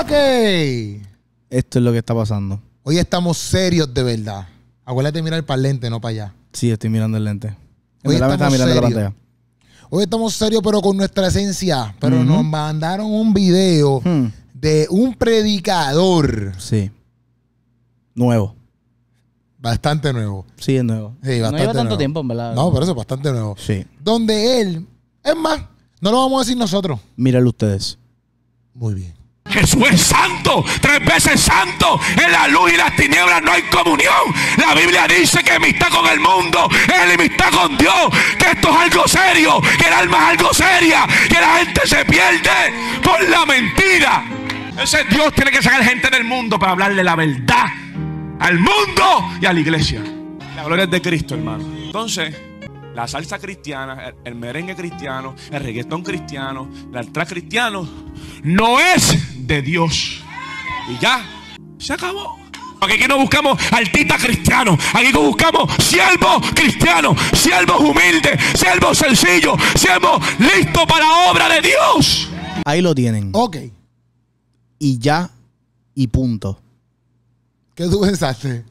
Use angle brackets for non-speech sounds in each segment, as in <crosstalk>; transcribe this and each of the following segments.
Ok. Esto es lo que está pasando. Hoy estamos serios de verdad. Acuérdate de mirar para el lente, no para allá. Sí, estoy mirando el lente. Hoy estamos serios, pero con nuestra esencia. Pero nos mandaron un video hmm. de un predicador. Sí. Nuevo. Bastante nuevo. Sí, es nuevo. no lleva tanto tiempo, en verdad. No, pero eso es bastante nuevo. Sí. Donde él, es más, no lo vamos a decir nosotros. Míralo ustedes. Muy bien. Jesús es santo, tres veces santo. En la luz y las tinieblas no hay comunión. La Biblia dice que amistad con el mundo es está con Dios. Que esto es algo serio, que el alma es algo seria, que la gente se pierde por la mentira. Ese Dios tiene que sacar gente del mundo para hablarle la verdad al mundo y a la iglesia. La gloria es de Cristo, hermano. Entonces la salsa cristiana, el, merengue cristiano, el reggaetón cristiano, el altar cristiano, no es de Dios. Y ya, se acabó. Porque aquí no buscamos artistas cristianos. Aquí buscamos siervos cristianos, siervos humildes, siervos sencillos, siervos listos para la obra de Dios. Ahí lo tienen. Ok. Y ya, y punto. ¿Qué tú pensaste? <laughs>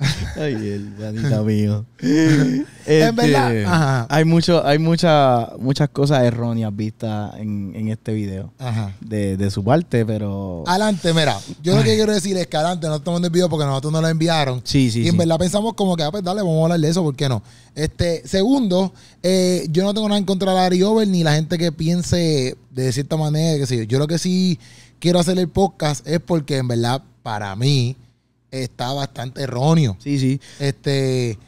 <laughs> Ay, el <laughs> mío. Este, verdad, Ajá. hay mucho, hay muchas cosas erróneas vistas en, este video De, su parte, pero. Adelante, mira, yo lo que quiero decir es que adelante no estamos en el video porque nosotros no lo enviaron. Sí, sí. Y en verdad pensamos como que, ah, pues dale, vamos a hablar de eso, ¿por qué no? Este, segundo, eh, yo no tengo nada en contra de Larry Over ni la gente que piense de cierta manera, qué sé yo. Yo lo que sí quiero hacer el podcast es porque en verdad, para mí está bastante erróneo. Sí, sí. Este,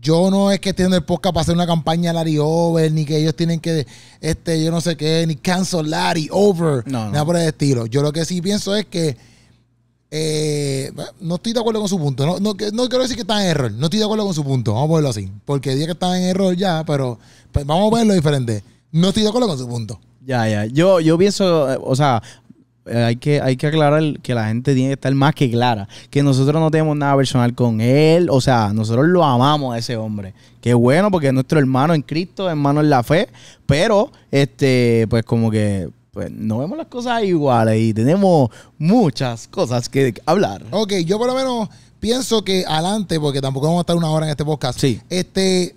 yo no es que esté en el podcast para hacer una campaña Larry Over, ni que ellos tienen que, este, yo no sé qué, ni cancel Larry Over, no, nada por el estilo. Yo lo que sí pienso es que eh, no estoy de acuerdo con su punto. No, no, quiero decir que está en error. No estoy de acuerdo con su punto. Vamos a verlo así. Porque dije que está en error ya, pero pues, vamos a verlo diferente. No estoy de acuerdo con su punto. Ya, ya. Yo, yo pienso, eh, o sea, eh, hay que, hay que aclarar que la gente tiene que estar más que clara. Que nosotros no tenemos nada personal con él. O sea, nosotros lo amamos a ese hombre. Qué bueno, porque es nuestro hermano en Cristo, hermano en la fe. Pero, este, pues como que pues no vemos las cosas iguales y tenemos muchas cosas que hablar. Ok, yo por lo menos pienso que adelante, porque tampoco vamos a estar una hora en este podcast. Sí. Este,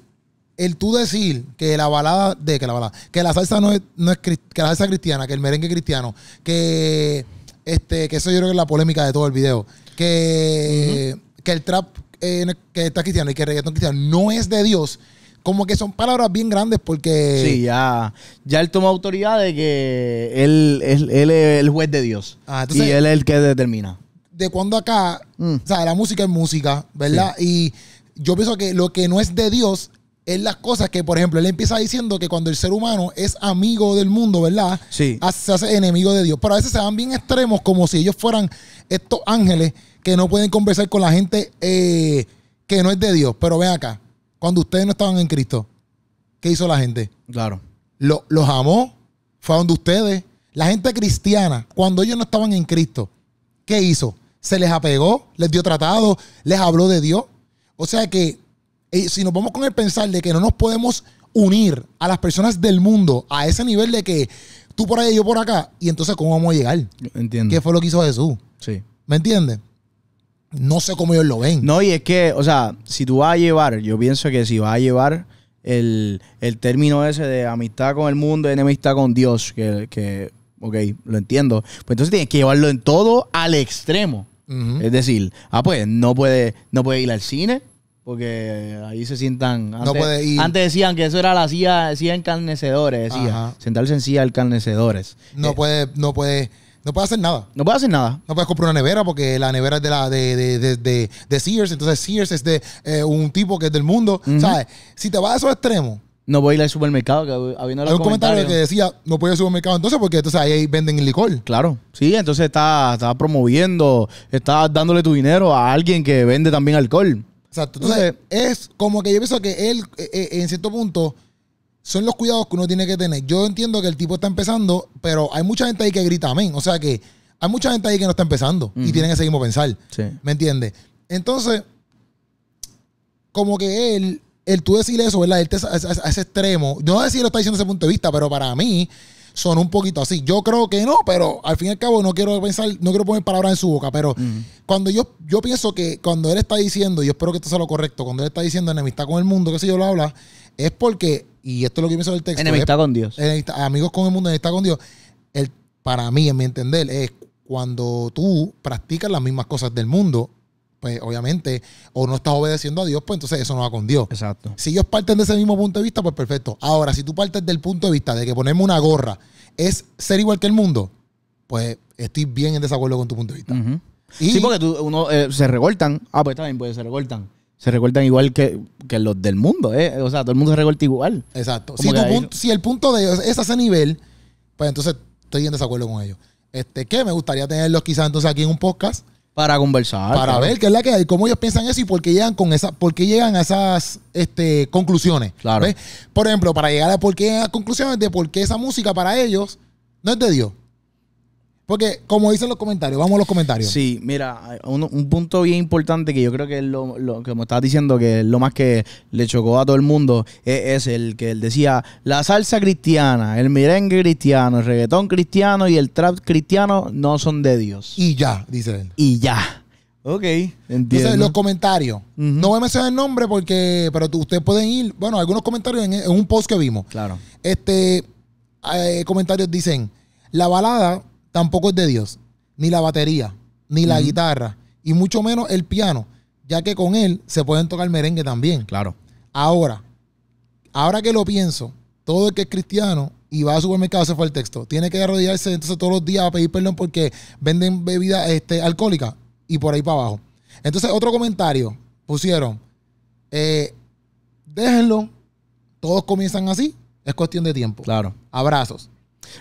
el tú decir que la balada de que la balada, que la salsa no es, que la salsa cristiana, que el merengue cristiano, que este, que eso yo creo que es la polémica de todo el video, que, que el trap eh, que está cristiano y que el reggaetón cristiano no es de Dios, como que son palabras bien grandes porque. Sí, ya. Ya él toma autoridad de que él, es el juez de Dios. Ah, y él es el que determina. De cuando acá, mm. o sea, la música es música, ¿verdad? Y yo pienso que lo que no es de Dios es las cosas que, por ejemplo, él empieza diciendo que cuando el ser humano es amigo del mundo, ¿verdad? Sí. Ah, se hace enemigo de Dios. Pero a veces se van bien extremos, como si ellos fueran estos ángeles que no pueden conversar con la gente eh, que no es de Dios. Pero ven acá, cuando ustedes no estaban en Cristo, ¿qué hizo la gente? Claro. los amó, fue a donde ustedes. La gente cristiana, cuando ellos no estaban en Cristo, ¿qué hizo? Se les apegó, les dio tratado, les habló de Dios. O sea que si nos vamos con el pensar de que no nos podemos unir a las personas del mundo a ese nivel de que tú por ahí, y yo por acá, y entonces ¿cómo vamos a llegar? Entiendo. ¿Qué fue lo que hizo Jesús? Sí. ¿Me entiendes? No sé cómo ellos lo ven. No, y es que, o sea, si tú vas a llevar, yo pienso que si vas a llevar el, término ese de amistad con el mundo, enemistad con Dios, que, ok, lo entiendo, pues entonces tienes que llevarlo en todo al extremo. Es decir, ah, pues no puede, no puede ir al cine, porque ahí se sientan. Antes, decían que eso era la silla, silla encarnecedores, decía. Sentarse en silla encarnecedores. No eh, puede, no puede. No puede hacer nada. No puede hacer nada. No puedes comprar una nevera porque la nevera es de la de, de, de, Sears. Entonces Sears es de eh, un tipo que es del mundo. ¿Sabes? Si te vas a esos extremos, no voy ir al supermercado. Que, un comentario que decía, no puedo ir al supermercado entonces porque entonces, ahí venden el licor. Claro, sí, entonces estás está promoviendo, está dándole tu dinero a alguien que vende también alcohol. Exacto. Entonces, es como que yo pienso que él, eh, eh, en cierto punto, son los cuidados que uno tiene que tener. Yo entiendo que el tipo está empezando, pero hay mucha gente ahí que grita amén. O sea que hay mucha gente ahí que no está empezando y tienen que seguir pensar. ¿Me entiendes? Entonces, como que él, el tú decirle eso, ¿verdad? Él te, a, ese extremo. No sé si lo está diciendo desde ese punto de vista, pero para mí, son un poquito así. Yo creo que no, pero al fin y al cabo no quiero pensar, no quiero poner palabras en su boca, pero cuando yo, yo pienso que cuando él está diciendo, yo espero que esto sea lo correcto, cuando él está diciendo enemistad con el mundo, que si yo, lo habla, es porque, y esto es lo que pienso el texto. Enemistad con Dios. amigos con el mundo, enemistad con Dios. El, para mí, en mi entender, es cuando tú practicas las mismas cosas del mundo pues obviamente, o no estás obedeciendo a Dios, pues entonces eso no va con Dios. Exacto. Si ellos parten de ese mismo punto de vista, pues perfecto. Ahora, si tú partes del punto de vista de que ponerme una gorra es ser igual que el mundo, pues estoy bien en desacuerdo con tu punto de vista. sí, porque uno, eh, se revoltan Ah, pues también, pues se revoltan se recortan igual que, los del mundo, ¿eh? O sea, todo el mundo se recorta igual. Exacto. Si, el punto de ellos es ese nivel, pues entonces estoy en desacuerdo con ellos. Este, qué me gustaría tenerlos quizás entonces aquí en un podcast para conversar. Para ver qué es la que hay, cómo ellos piensan eso y por qué llegan con esa, por llegan a esas este, conclusiones. Claro. Por ejemplo, para llegar a por qué a conclusiones de por qué esa música para ellos no es de Dios. Porque, como dicen los comentarios, vamos a los comentarios. Sí, mira, un, punto bien importante que yo creo que es lo, como estabas diciendo, que es lo más que le chocó a todo el mundo, es, el que él decía, la salsa cristiana, el merengue cristiano, el reggaetón cristiano y el trap cristiano no son de Dios. Y ya, dice él. Y ya. Ok, entiendo. Entonces, los comentarios. No voy a mencionar el nombre porque, pero ustedes pueden ir, bueno, algunos comentarios en, un post que vimos. Claro. Este, eh, comentarios dicen, la balada tampoco es de Dios, ni la batería, ni la guitarra, y mucho menos el piano, ya que con él se pueden tocar merengue también. Claro. Ahora, ahora que lo pienso, todo el que es cristiano y va al supermercado, se fue el texto, tiene que arrodillarse entonces todos los días a pedir perdón porque venden bebida este, alcohólica y por ahí para abajo. Entonces, otro comentario pusieron, eh, déjenlo, todos comienzan así, es cuestión de tiempo. Claro. Abrazos.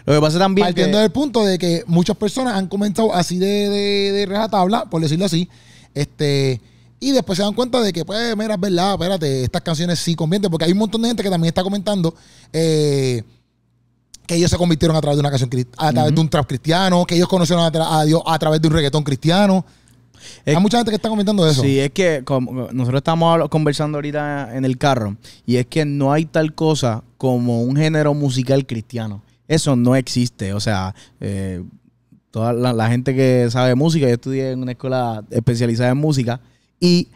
Lo que pasa también. Partiendo del punto de que muchas personas han comentado así de, de, de por decirlo así. Este. Y después se dan cuenta de que, pues, mira, es verdad, espérate, estas canciones sí convierten. Porque hay un montón de gente que también está comentando eh, que ellos se convirtieron a través de una canción a través de un trap cristiano, que ellos conocieron a, Dios a través de un reggaetón cristiano. hay mucha gente que está comentando eso. Sí, es que nosotros estamos conversando ahorita en el carro y es que no hay tal cosa como un género musical cristiano. Eso no existe. O sea, eh, toda la, la, gente que sabe música, yo estudié en una escuela especializada en música y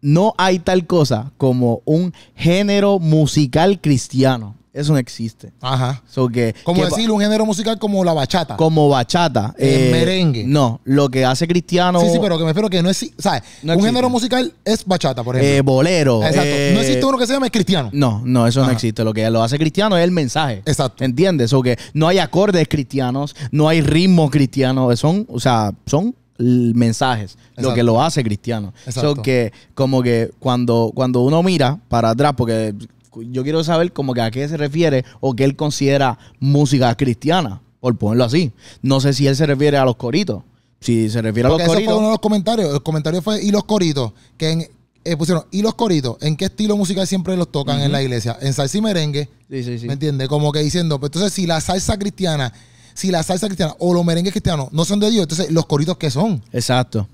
no hay tal cosa como un género musical cristiano eso no existe. Ajá. que, como decirlo un género musical como la bachata. Como bachata. ¿El eh, merengue. No, lo que hace Cristiano. Sí, sí, pero que me espero que no es. ¿Sabes? un género musical es bachata, por eh, ejemplo. bolero. Exacto. Eh, no existe uno que se llame Cristiano. No, no, eso no existe. Lo que lo hace Cristiano es el mensaje. Exacto. ¿Entiendes? O sea, que no hay acordes cristianos, no hay ritmos cristianos. Son, o sea, son mensajes, lo que lo hace cristiano. Exacto. que como que cuando, cuando uno mira para atrás, porque yo quiero saber como que a qué se refiere o qué él considera música cristiana, por ponerlo así. No sé si él se refiere a los coritos. Si se refiere a los coritos. uno de los comentarios. El comentario fue, y los coritos, que eh, pusieron, y los coritos, ¿en qué estilo musical siempre los tocan en la iglesia? En salsa y merengue. Sí, sí, sí. ¿Me entiendes? Como que diciendo, pues entonces si la salsa cristiana, si la salsa cristiana o los merengues cristianos no son de Dios, entonces los coritos ¿qué son? Exacto.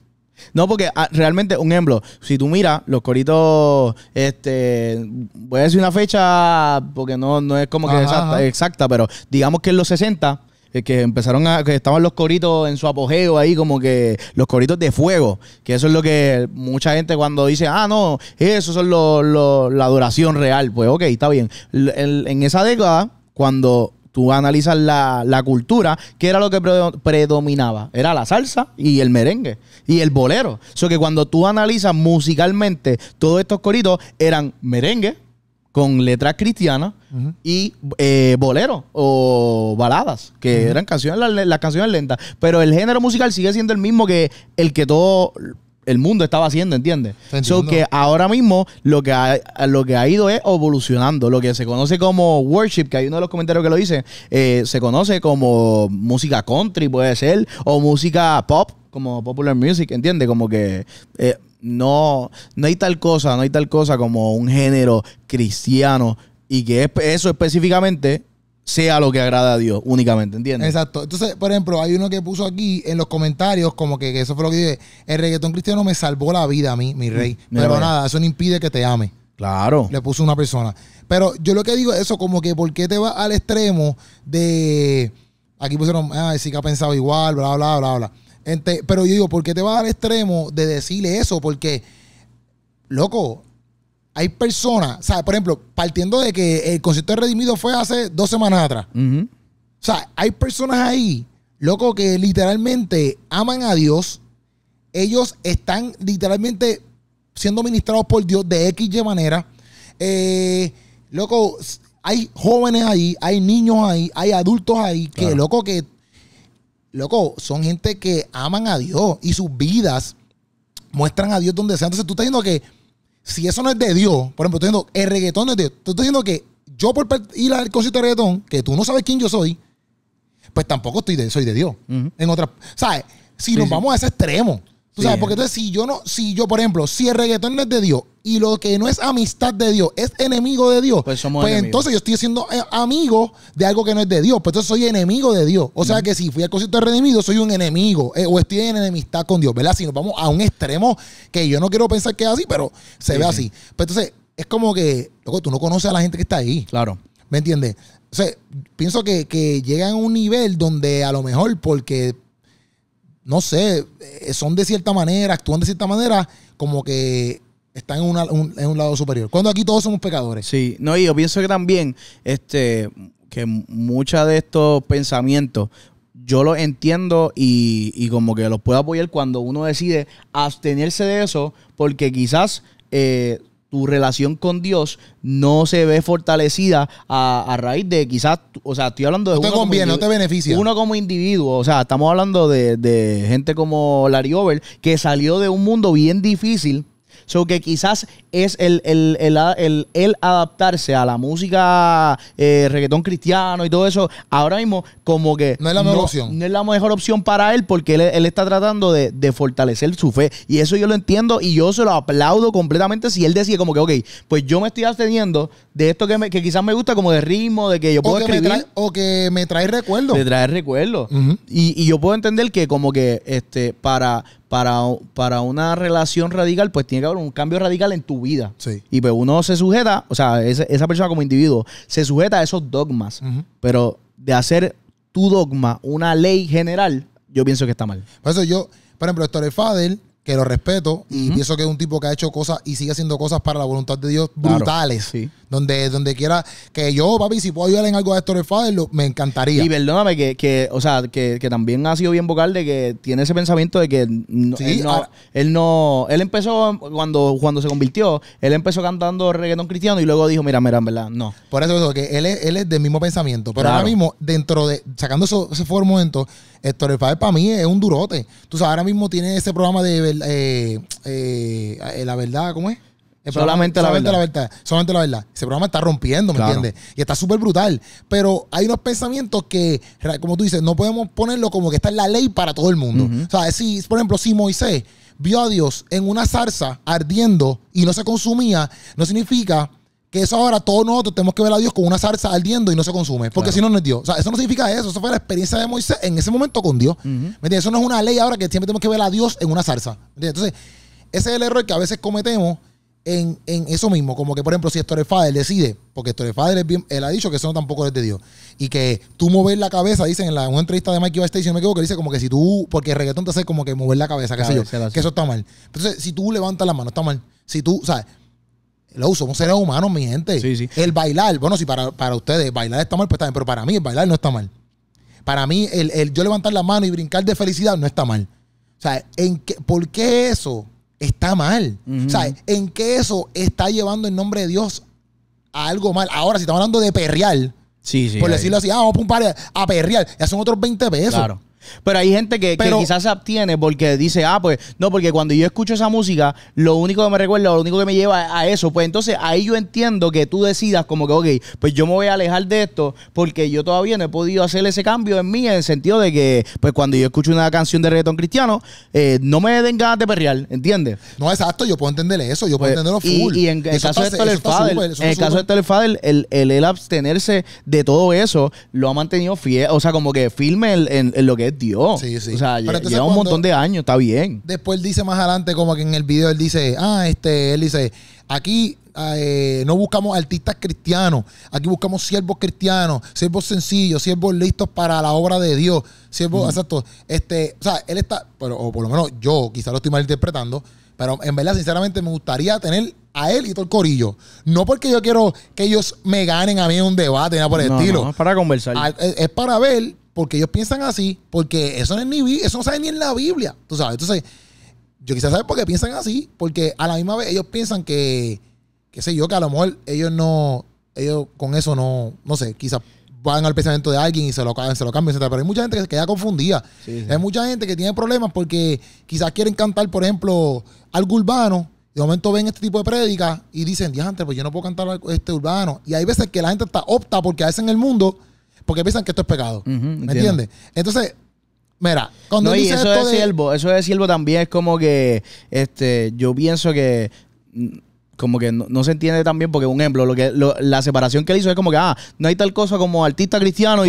No, porque ah, realmente, un ejemplo, si tú miras los coritos, este, voy a decir una fecha porque no, no es como que exacta, pero digamos que en los 60, eh, que empezaron a, que estaban los coritos en su apogeo ahí, como que los coritos de fuego, que eso es lo que mucha gente cuando dice, ah, no, eso son la duración real, pues ok, está bien. en esa década, cuando tú analizas la, cultura, ¿qué era lo que predominaba? Era la salsa y el merengue y el bolero. sea que cuando tú analizas musicalmente, todos estos coritos eran merengue con letras cristianas y eh, bolero boleros o baladas, que eran canciones, las canciones lentas. Pero el género musical sigue siendo el mismo que el que todo el mundo estaba haciendo, ¿entiendes? So que ahora mismo lo que, ha, lo que ha ido es evolucionando. Lo que se conoce como worship, que hay uno de los comentarios que lo dice, eh, se conoce como música country, puede ser, o música pop, como popular music, ¿entiendes? Como que eh, no, no hay tal cosa, no hay tal cosa como un género cristiano y que eso específicamente sea lo que agrada a Dios únicamente, ¿entiendes? Exacto. Entonces, por ejemplo, hay uno que puso aquí en los comentarios, como que, eso fue lo que dije, el reggaetón cristiano me salvó la vida a mí, mi mm, rey. Pero nada, eso no impide que te ame. Claro. Le puso una persona. Pero yo lo que digo es eso, como que ¿por qué te vas al extremo de... Aquí pusieron, ah, sí que ha pensado igual, bla, bla, bla, bla. pero yo digo, ¿por qué te vas al extremo de decirle eso? Porque, loco, hay personas, o sea, por ejemplo, partiendo de que el concierto de Redimido fue hace dos semanas atrás. O sea, hay personas ahí, loco, que literalmente aman a Dios. Ellos están literalmente siendo ministrados por Dios de X y manera. Eh, loco, hay jóvenes ahí, hay niños ahí, hay adultos ahí que, loco, que, loco, son gente que aman a Dios y sus vidas muestran a Dios donde sea. Entonces tú estás diciendo que si eso no es de Dios, por ejemplo, estoy diciendo, el reggaetón no es de Dios. Estoy diciendo que yo por ir al concierto de reggaetón, que tú no sabes quién yo soy, pues tampoco estoy de, soy de Dios. En otras, ¿sabes? Si nos vamos a ese extremo. Tú sabes, porque entonces si yo no, si yo, por ejemplo, si el reggaetón no es de Dios y lo que no es amistad de Dios es enemigo de Dios, pues, pues entonces yo estoy siendo eh, amigo de algo que no es de Dios, pues entonces soy enemigo de Dios. O sea que si fui al concierto de redimido, soy un enemigo eh, o estoy en enemistad con Dios, ¿verdad? Si nos vamos a un extremo que yo no quiero pensar que es así, pero se ve así. Pero pues entonces es como que, loco, tú no conoces a la gente que está ahí. Claro. ¿Me entiendes? O sea, pienso que, que llega a un nivel donde a lo mejor porque no sé, eh, son de cierta manera, actúan de cierta manera, como que están en, un, lado superior. Cuando aquí todos somos pecadores. Sí, no, y yo pienso que también, este, que muchos de estos pensamientos yo los entiendo y, y, como que los puedo apoyar cuando uno decide abstenerse de eso, porque quizás eh, tu relación con Dios no se ve fortalecida a, raíz de quizás, o sea, estoy hablando de... No te beneficia. Uno como individuo, o sea, estamos hablando de, de gente como Larry Over, que salió de un mundo bien difícil, So que quizás es el, el, adaptarse a la música eh, reggaetón cristiano y todo eso. Ahora mismo, como que. No es la mejor opción. No es la mejor opción para él porque él, está tratando de, fortalecer su fe. Y eso yo lo entiendo y yo se lo aplaudo completamente si él decide, como que, ok, pues yo me estoy absteniendo de esto que, que quizás me gusta, como de ritmo, de que yo puedo o escribir. o que me trae recuerdos. Me trae recuerdos. y, y yo puedo entender que, como que, este, para, para, para una relación radical, pues tiene que haber un cambio radical en tu vida. Sí. Y pues uno se sujeta, o sea, esa, persona como individuo se sujeta a esos dogmas. Pero de hacer tu dogma una ley general, yo pienso que está mal. Por eso yo, por ejemplo, Héctor Fadel que lo respeto y pienso que es un tipo que ha hecho cosas y sigue haciendo cosas para la voluntad de Dios brutales. Donde, donde quiera que yo, papi, si puedo ayudar en algo a Héctor Fader, me encantaría. Y perdóname que, que o sea, que, también ha sido bien vocal de que tiene ese pensamiento de que él, no, él, empezó cuando, cuando se convirtió, él empezó cantando reggaetón cristiano y luego dijo, mira, mira, en verdad, no. Por eso, que él es, del mismo pensamiento. Pero ahora mismo, dentro de, sacando ese ese momento Héctor para mí es un durote. Tú sabes, ahora mismo tiene ese programa de eh, eh, eh, La Verdad, ¿cómo es? solamente, la, verdad. Solamente la verdad. Ese programa está rompiendo, ¿me entiendes? Y está súper brutal. Pero hay unos pensamientos que, como tú dices, no podemos ponerlo como que está en la ley para todo el mundo. O sea, si, por ejemplo, si Moisés vio a Dios en una zarza ardiendo y no se consumía, no significa que eso ahora todos nosotros tenemos que ver a Dios con una salsa ardiendo y no se consume, porque si no, no es Dios. O sea, eso no significa eso, eso fue la experiencia de Moisés en ese momento con Dios. Eso no es una ley ahora que siempre tenemos que ver a Dios en una salsa. ¿Me Entonces, ese es el error que a veces cometemos en, eso mismo, como que por ejemplo si Fader decide, porque Estorefader él ha dicho que eso no tampoco es de Dios, y que tú mover la cabeza, dicen en, una entrevista de Mikey Bastation, si no me equivoco, que dice como que si tú, porque el reggaetón te hace como que mover la cabeza, qué sé yo, que eso está mal. Entonces, si tú levantas la mano, está mal. Si tú, ¿sabes? Lo, somos seres humanos, mi gente. El bailar, bueno, si para, para ustedes bailar está mal, pues está pero para mí el bailar no está mal. Para mí, el, yo levantar la mano y brincar de felicidad no está mal. O sea, ¿en qué, ¿por qué eso está mal? O sea, ¿en qué eso está llevando en nombre de Dios a algo mal? Ahora, si estamos hablando de perrear, sí, por decirlo así, ah, vamos a un par a perrear, ya son otros 20 pesos. Claro. Pero hay gente que, quizás se abstiene porque dice, ah, pues, no, porque cuando yo escucho esa música, lo único que me recuerda, lo único que me lleva a, eso, pues entonces ahí yo entiendo que tú decidas como que, ok, pues yo me voy a alejar de esto porque yo todavía no he podido hacer ese cambio en mí en el sentido de que, pues cuando yo escucho una canción de reggaetón cristiano, eh, no me den ganas de perrear, ¿entiendes? No, exacto, yo puedo entender eso, yo puedo pues, entenderlo full. Y, en, el caso de en el caso el, el, abstenerse de todo eso, lo ha mantenido fiel, o sea, como que firme en lo que es Dios. Sí, O sea, lleva un montón de años, está bien. Después él dice más adelante, como que en el video él dice, ah, este, él dice, aquí ah, eh, no buscamos artistas cristianos, aquí buscamos siervos cristianos, siervos sencillos, siervos listos para la obra de Dios, siervos, exacto. Este, o sea, él está, pero, o por lo menos yo, quizá lo estoy interpretando, pero en verdad, sinceramente, me gustaría tener a él y todo el corillo. No porque yo quiero que ellos me ganen a mí en un debate, nada por el estilo. No, es para conversar. Es para ver porque ellos piensan así, porque eso no es ni eso no sale ni en la Biblia, tú sabes. Entonces, yo quisiera saber por qué piensan así, porque a la misma vez ellos piensan que, qué sé yo, que a lo mejor ellos no, ellos con eso no, no sé, quizás van al pensamiento de alguien y se lo, se lo cambian, Pero hay mucha gente que se queda confundida. Hay mucha gente que tiene problemas porque quizás quieren cantar, por ejemplo, algo urbano. De momento ven este tipo de prédica y dicen, antes pues yo no puedo cantar este urbano. Y hay veces que la gente está opta porque a veces en el mundo porque piensan que esto es pecado. ¿Me entiendes? Entonces, mira, cuando eso esto de siervo, eso es siervo también es como que este, yo pienso que como que no, se entiende tan bien porque un ejemplo lo que la separación que él hizo es como que ah no hay tal cosa como artista cristiano y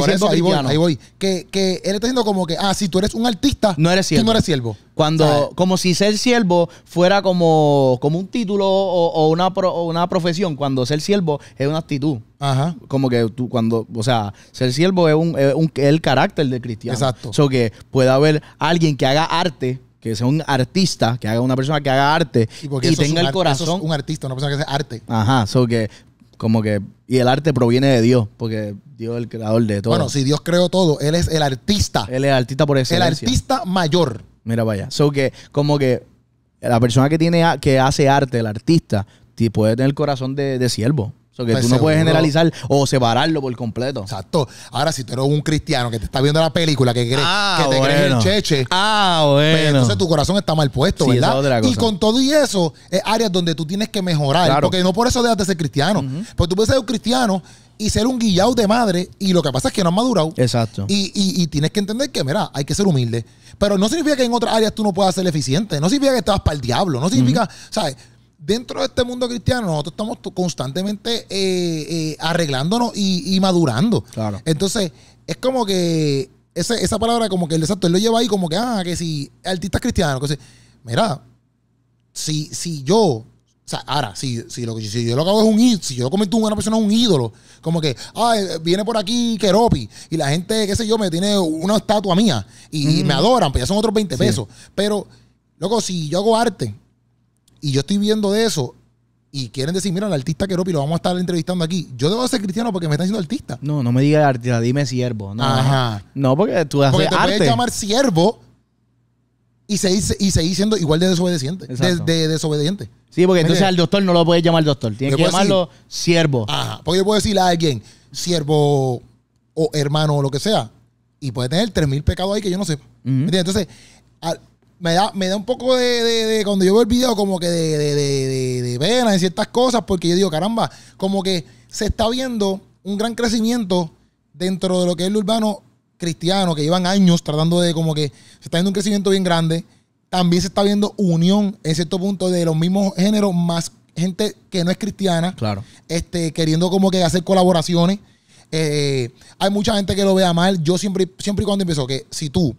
voy, que, que, él está diciendo como que ah si tú eres un artista no eres siervo tú no eres siervo cuando como si ser siervo fuera como como un título o, una una profesión cuando ser siervo es una actitud Ajá. Como que tú cuando, o sea, ser siervo es, un, el carácter de cristiano. Exacto. O sea que pueda haber alguien que haga arte que sea un artista, que haga una persona que haga arte y, tenga el corazón. un artista, una persona que hace arte. Ajá, so que como que y el arte proviene de Dios, porque Dios es el creador de todo. Bueno, si Dios creó todo, él es el artista. Él es el artista por excelencia. El artista mayor. Mira vaya, so que como que la persona que tiene que hace arte, el artista, puede tener el corazón de, de siervo sea, que tú pues no puedes generalizar o separarlo por completo. Exacto. Ahora, si tú eres un cristiano que te está viendo la película, que, crees, ah, que te bueno. el cheche, ah, pues bueno. entonces tu corazón está mal puesto, ¿verdad? y con todo y eso, es áreas donde tú tienes que mejorar. Porque no por eso dejas de ser cristiano. Porque tú puedes ser un cristiano y ser un guillado de madre y lo que pasa es que no has madurado. Exacto. Y, tienes que entender que, mira, hay que ser humilde. Pero no significa que en otras áreas tú no puedas ser eficiente. No significa que te para el diablo. No significa, ¿sabes? dentro de este mundo cristiano, nosotros estamos constantemente eh, eh, arreglándonos y, madurando. Entonces, es como que esa, esa palabra, como que el desastre él lo lleva ahí como que, ah, que si artistas cristianos, que si, mira, si, si yo o sea, ahora, si, si, lo, si yo lo hago es un ídolo, si yo lo una persona un ídolo, como que, ah, viene por aquí Keropi, y la gente, qué sé yo, me tiene una estatua mía, y, me adoran, pues ya son otros 20 pesos. Pero, loco, si yo hago arte, y yo estoy viendo de eso y quieren decir, mira, el artista que Ropi lo vamos a estar entrevistando aquí. Yo debo ser cristiano porque me están diciendo artista. No, no me diga artista, dime siervo. No, Ajá. No, porque tú haces porque te puedes llamar siervo y seguir, y siendo igual de desobediente. De, desobediente. Sí, porque entonces al doctor no lo puedes llamar doctor. Tienes que llamarlo siervo. Ajá. Porque yo puedo decirle a alguien, siervo o hermano o lo que sea, y puede tener 3.000 pecados ahí que yo no sepa. Entonces, me da, me da un poco de, cuando yo veo el video, como que de, de, de en ciertas cosas, porque yo digo, caramba, como que se está viendo un gran crecimiento dentro de lo que es el urbano cristiano, que llevan años tratando de como que se está viendo un crecimiento bien grande. También se está viendo unión en cierto punto de los mismos géneros, más gente que no es cristiana. Claro. Este, queriendo como que hacer colaboraciones. Eh, hay mucha gente que lo vea mal. Yo siempre, siempre y cuando empiezo que si tú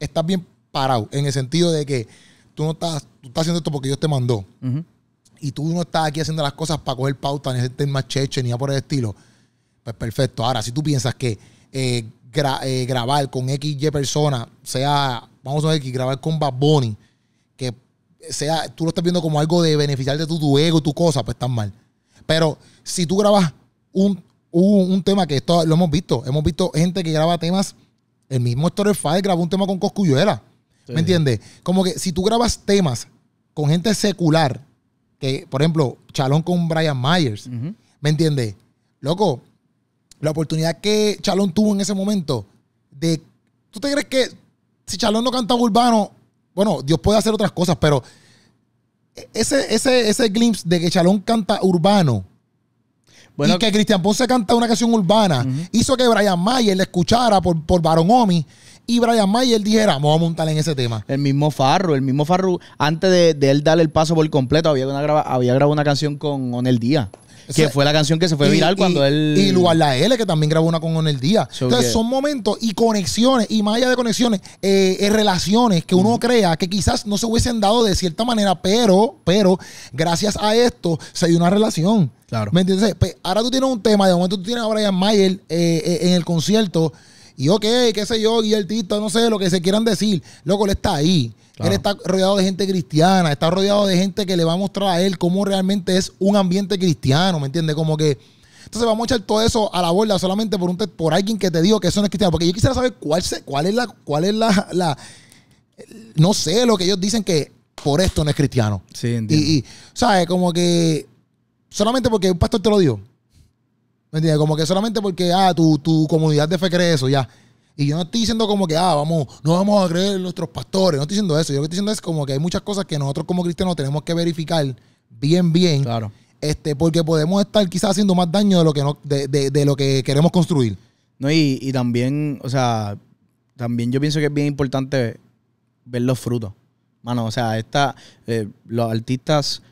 estás bien parado, en el sentido de que tú no estás, tú estás haciendo esto porque Dios te mandó. Y tú no estás aquí haciendo las cosas para coger pauta, ni hacerte más cheche, ni nada por el estilo. Pues perfecto. Ahora, si tú piensas que eh, eh, grabar con X y persona, sea, vamos a ver X, grabar con Bad Bunny, que sea, tú lo estás viendo como algo de beneficiar de tu, duego, ego, tu cosa, pues estás mal. Pero si tú grabas un, tema que esto lo hemos visto, hemos visto gente que graba temas, el mismo Story Fire grabó un tema con Coscuyuela ¿Me entiendes? Como que si tú grabas temas con gente secular, que por ejemplo, Chalón con Brian Myers, ¿me entiendes? Loco, la oportunidad que Chalón tuvo en ese momento de... ¿Tú te crees que si Chalón no canta urbano, bueno, Dios puede hacer otras cosas, pero ese, ese, ese glimpse de que Chalón canta urbano y que Cristian Ponce canta una canción urbana hizo que Brian Myers le escuchara por, por Baron Omi y Brian Mayer dijera, vamos a montar en ese tema. El mismo Farro el mismo Farro antes de, él darle el paso por completo, había, había grabado una canción con Onel Díaz. que fue la canción que se fue viral cuando él. Y Lugar La L, que también grabó una con Onel Díaz. Entonces, son momentos y conexiones, y más allá de conexiones, eh, eh, relaciones que uno crea que quizás no se hubiesen dado de cierta manera, pero, pero, gracias a esto se dio una relación. Claro. ¿Me entiendes? Pues, ahora tú tienes un tema, de momento tú tienes a Brian Mayer eh, en el concierto. Y ok, qué sé yo, y el tito no sé, lo que se quieran decir. Loco, él está ahí. Él está rodeado de gente cristiana, está rodeado de gente que le va a mostrar a él cómo realmente es un ambiente cristiano, ¿me entiendes? Como que... Entonces vamos a echar todo eso a la bolsa solamente por, un por alguien que te dijo que eso no es cristiano. Porque yo quisiera saber cuál, cuál es, la, cuál es la, No sé, lo que ellos dicen que por esto no es cristiano. Sí, entiendo. Y, y ¿sabes? Como que solamente porque un pastor te lo dijo. ¿Me entiendes? Como que solamente porque, ah, tu, tu comunidad de fe cree eso, ya. Y yo no estoy diciendo como que, ah, vamos, no vamos a creer en nuestros pastores. No estoy diciendo eso. Yo lo que estoy diciendo es como que hay muchas cosas que nosotros como cristianos tenemos que verificar bien, bien. Claro. Este, porque podemos estar quizás haciendo más daño de lo que, de, lo que queremos construir. No, y, también, o sea, también yo pienso que es bien importante ver los frutos. Mano, o sea, esta, eh, los artistas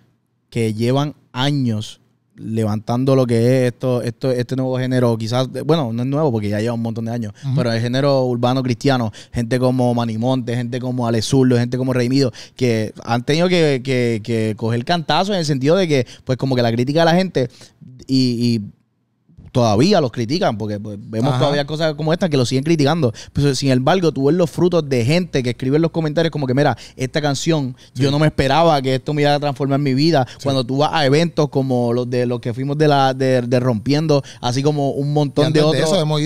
que llevan años levantando lo que es esto, esto, este nuevo género, quizás, bueno, no es nuevo porque ya lleva un montón de años, pero el género urbano cristiano, gente como Manimonte, gente como Ale gente como Reimido, que han tenido que, coger el coger en el sentido de que, pues como que la crítica de la gente y todavía los critican, porque pues, vemos todavía cosas como estas que lo siguen criticando. Pues, sin embargo, tú ves los frutos de gente que escribe en los comentarios como que, mira, esta canción, yo no me esperaba que esto me iba a transformar mi vida. Cuando tú vas a eventos como los de los que fuimos de la de, Rompiendo, así como un montón de otros. eso hemos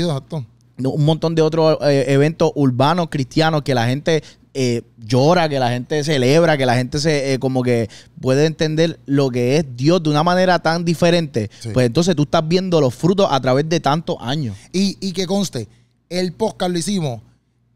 un montón de otros eh, eventos urbanos cristianos que la gente eh, llora, que la gente celebra, que la gente se eh, como que puede entender lo que es Dios de una manera tan diferente. Pues entonces tú estás viendo los frutos a través de tantos años. Y, y que conste, el podcast lo hicimos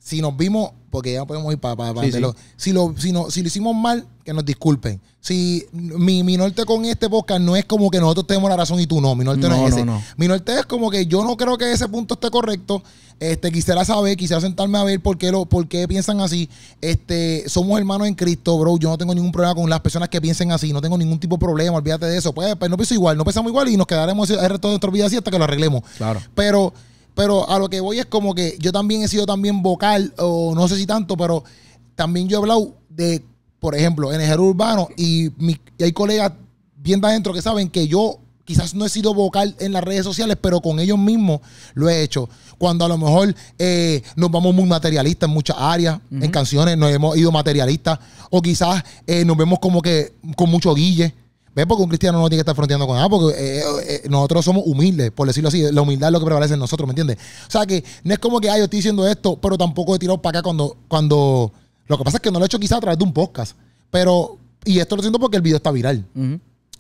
si nos vimos, porque ya podemos ir para, Si, lo, si, no, si lo hicimos mal, que nos disculpen. Si mi, mi norte con este podcast no es como que nosotros tenemos la razón y tú no, mi norte no, es ese. mi norte es como que yo no creo que ese punto esté correcto. Este, quisiera saber, quisiera sentarme a ver por qué, lo, por qué piensan así. Este, somos hermanos en Cristo, bro. Yo no tengo ningún problema con las personas que piensen así. No tengo ningún tipo de problema, olvídate de eso. Pues, pues no pienso igual, no pensamos igual y nos quedaremos el resto de nuestra vida así hasta que lo arreglemos. Claro. Pero pero a lo que voy es como que yo también he sido también vocal, o no sé si tanto, pero también yo he hablado de, por ejemplo, en el género urbano y, mi, y hay colegas bien de adentro que saben que yo quizás no he sido vocal en las redes sociales, pero con ellos mismos lo he hecho. Cuando a lo mejor eh, nos vamos muy materialistas en muchas áreas, en canciones nos hemos ido materialistas, o quizás eh, nos vemos como que con mucho guille. ¿Ves? Porque un cristiano no tiene que estar fronteando con nada, ah, porque eh, eh, eh, nosotros somos humildes, por decirlo así. La humildad es lo que prevalece en nosotros, ¿me entiendes? O sea que no es como que, ay, yo estoy diciendo esto, pero tampoco he tirado para acá cuando, cuando. Lo que pasa es que no lo he hecho quizá a través de un podcast. Pero. Y esto lo siento porque el video está viral.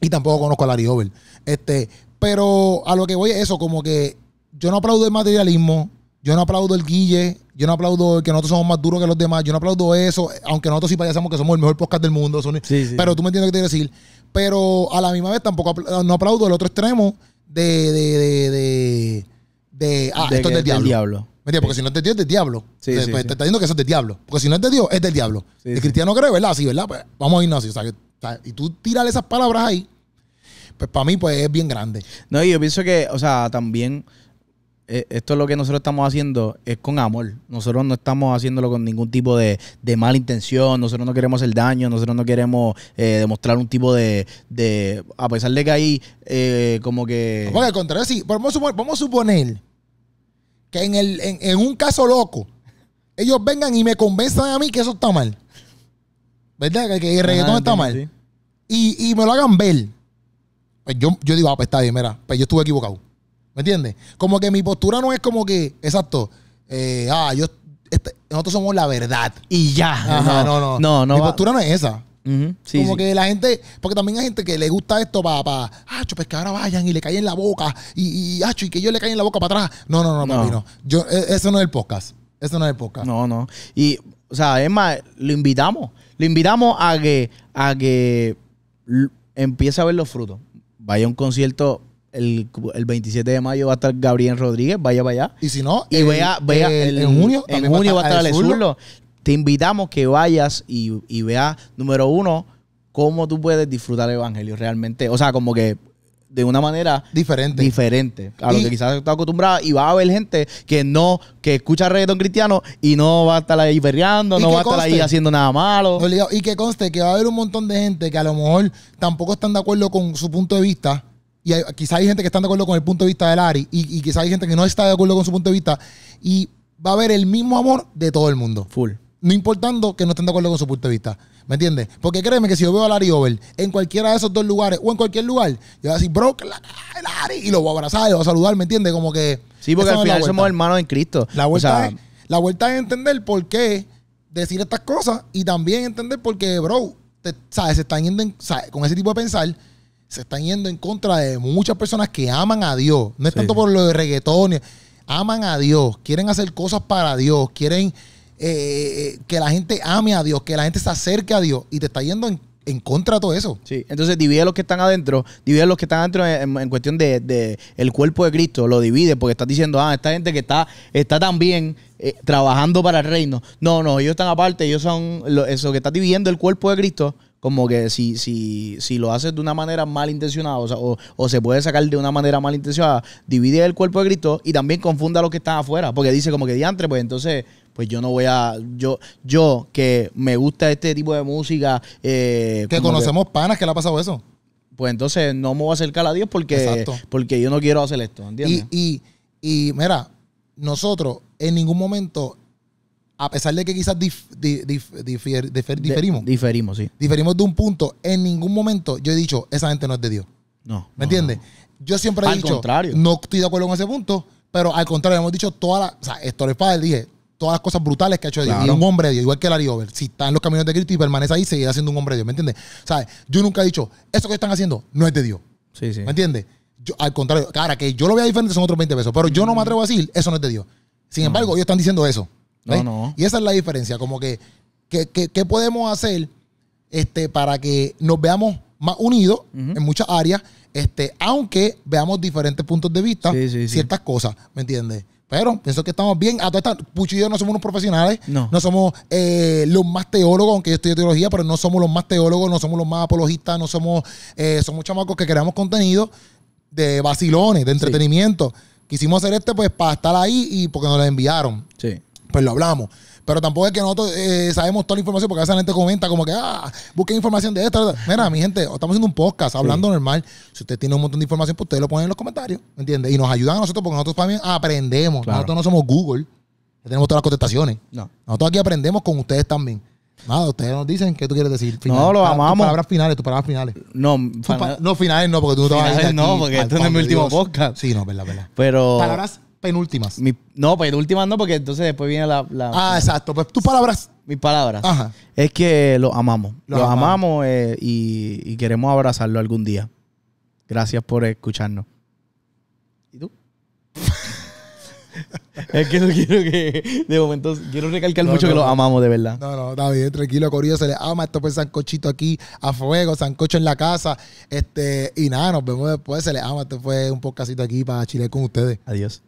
Y tampoco conozco a Larry Over. Este, pero a lo que voy es eso, como que yo no aplaudo el materialismo, yo no aplaudo el Guille, yo no aplaudo el que nosotros somos más duros que los demás, yo no aplaudo eso, aunque nosotros sí parecemos que somos el mejor podcast del mundo. Son... Pero tú me entiendes lo que te quiero decir. Pero a la misma vez tampoco no aplaudo el otro extremo de. de, de, de, ah, esto es del diablo. Porque si no es de Dios, es del diablo. Pues, te está diciendo que eso es del diablo. Porque si no es de Dios, es del diablo. el cristiano cree, ¿verdad? Sí, ¿verdad? Pues, vamos a irnos así. y tú tirar esas palabras ahí, pues para mí, pues es bien grande. No, y yo pienso que, o sea, también eh, esto es lo que nosotros estamos haciendo, es con amor. Nosotros no estamos haciéndolo con ningún tipo de, de mala intención, nosotros no queremos el daño, nosotros no queremos eh, demostrar un tipo de, de, A pesar de que ahí, eh, como que. Porque al contrario, sí, vamos a suponer, vamos suponer que en, el, en, un caso loco, ellos vengan y me convenzan a mí que eso está mal. ¿Verdad? Que, el reggaetón está mal. Y, y, me lo hagan ver. Pues yo, yo digo, ah, pues está bien, mira, pues yo estuve equivocado. ¿Me entiendes? Como que mi postura no es como que, exacto, eh, ah, yo, este, nosotros somos la verdad. Y ya. no, no, no. mi postura no es esa. como que la gente, porque también hay gente que le gusta esto para, pa, ah, pues que ahora vayan y le caen la boca y, y, y ah, que yo le caen la boca para atrás. No, no, no, no. no. Yo, e, eso no es el podcast. Eso no es el podcast. No, no. Y, o sea, es más, lo invitamos. Lo invitamos a que, a que empiece a ver los frutos. Vaya a un concierto el, 27 de mayo va a estar Gabriel Rodríguez, vaya para allá. Y si no, y vea, vea en junio, en junio va a estar, surlo. Te invitamos que vayas y, y veas, número uno, cómo tú puedes disfrutar el Evangelio realmente. O sea, como que de una manera diferente. Diferente a lo que quizás estás acostumbrado y va a haber gente que no, que escucha reggaetón cristiano y no va a estar ahí berreando, no va a estar ahí haciendo nada malo. Y que conste que va a haber un montón de gente que a lo mejor tampoco están de acuerdo con su punto de vista y quizá hay gente que está de acuerdo con el punto de vista de Larry y, quizá hay gente que no está de acuerdo con su punto de vista y va a haber el mismo amor de todo el mundo. Full. No importando que no estén de acuerdo con su punto de vista. ¿Me entiendes? Porque créeme que si yo veo a Larry Over en cualquiera de esos dos lugares o en cualquier lugar, yo voy a decir, bro, Larry, y lo voy a abrazar, lo voy a saludar, ¿me entiendes? Como que. Sí, porque al final somos hermanos en Cristo. La vuelta, es, la vuelta es entender por qué decir estas cosas y también entender por qué, bro, ¿sabes? Se están yendo con ese tipo de pensar se están yendo en contra de muchas personas que aman a Dios. No es tanto por lo de reggaetón, aman a Dios, quieren hacer cosas para Dios, quieren eh, eh, eh, que la gente ame a Dios, que la gente se acerque a Dios y te está yendo en, contra de todo eso. Sí, entonces divide a los que están adentro, divide a los que están adentro en, cuestión de, el cuerpo de Cristo, lo divide porque estás diciendo, ah, esta gente que está, está también trabajando para el reino. No, no, ellos están aparte, ellos son lo, eso que está dividiendo el cuerpo de Cristo como que si, si, si lo haces de una manera malintencionada o, o, se puede sacar de una manera malintencionada, divide el cuerpo de Cristo y también confunda lo los que están afuera. Porque dice como que diantre, pues entonces, pues yo no voy a. Yo, yo que me gusta este tipo de música. Eh, que conocemos panas que le ha pasado eso. Pues entonces no me voy a acercar a Dios porque, porque yo no quiero hacer esto. ¿entiendes? Y, y, y mira, nosotros en ningún momento a pesar de que quizás diferimos. diferimos, sí. Diferimos de un punto. En ningún momento yo he dicho, esa gente no es de Dios. No. ¿Me entiendes? Yo siempre he dicho, contrario. no estoy de acuerdo con ese punto, pero al contrario, hemos dicho todas las, o sea, esto padre, dije, todas las cosas brutales que ha hecho Dios. Y un hombre de Dios, igual que Larry Over, si está en los caminos de Cristo y permanece ahí, seguirá siendo un hombre de Dios, ¿me entiendes? sea, Yo nunca he dicho, eso que están haciendo no es de Dios. Sí, sí. ¿Me entiendes? al contrario, cara, que yo lo vea diferente son otros 20 pesos, pero yo no me atrevo a decir, eso no es de Dios. Sin embargo, ellos están diciendo eso. Y esa es la diferencia, como que, ¿qué que, podemos hacer este, para que nos veamos más unidos en muchas áreas, este, aunque veamos diferentes puntos de vista, ciertas cosas, ¿me entiendes? Pero pienso que estamos bien. A todas estas, Pucho yo no somos unos profesionales. No. somos eh, los más teólogos, aunque yo estudio teología, pero no somos los más teólogos, no somos los más apologistas, no somos. Eh, somos chamacos que creamos contenido de vacilones, de entretenimiento. Quisimos hacer este, pues, para estar ahí y porque nos lo enviaron pues lo hablamos. Pero tampoco es que nosotros eh, sabemos toda la información, porque a veces la gente comenta como que, ah, información de esto Mira, mi gente, estamos haciendo un podcast, hablando normal. Si usted tiene un montón de información, pues ustedes lo ponen en los comentarios, ¿entiendes? Y nos ayudan a nosotros, porque nosotros también aprendemos. Nosotros no somos Google, tenemos todas las contestaciones. No. Nosotros aquí aprendemos con ustedes también. Nada, ustedes nos dicen qué tú quieres decir. No, lo ah, amamos. palabras finales, tus palabras finales. No, no finales no, porque tú no te vas a No, porque esto no es mi último podcast. Sí, no, verdad, verdad. Pero. Palabras en últimas no, últimas no, porque entonces después viene la. Ah, exacto. Pues tus palabras. mis palabras. Es que los amamos. Los amamos, eh, y, queremos abrazarlo algún día. Gracias por escucharnos. ¿Y tú? <laughs> es que no quiero que. De momento, quiero recalcar mucho que los amamos, de verdad. No, no, está bien, tranquilo, Corillo, se le ama. Esto fue pues, Sancochito aquí, a fuego, Sancocho en la casa. Este, y nada, nos vemos después, se le ama. Esto fue un pocasito aquí para Chile con ustedes. Adiós.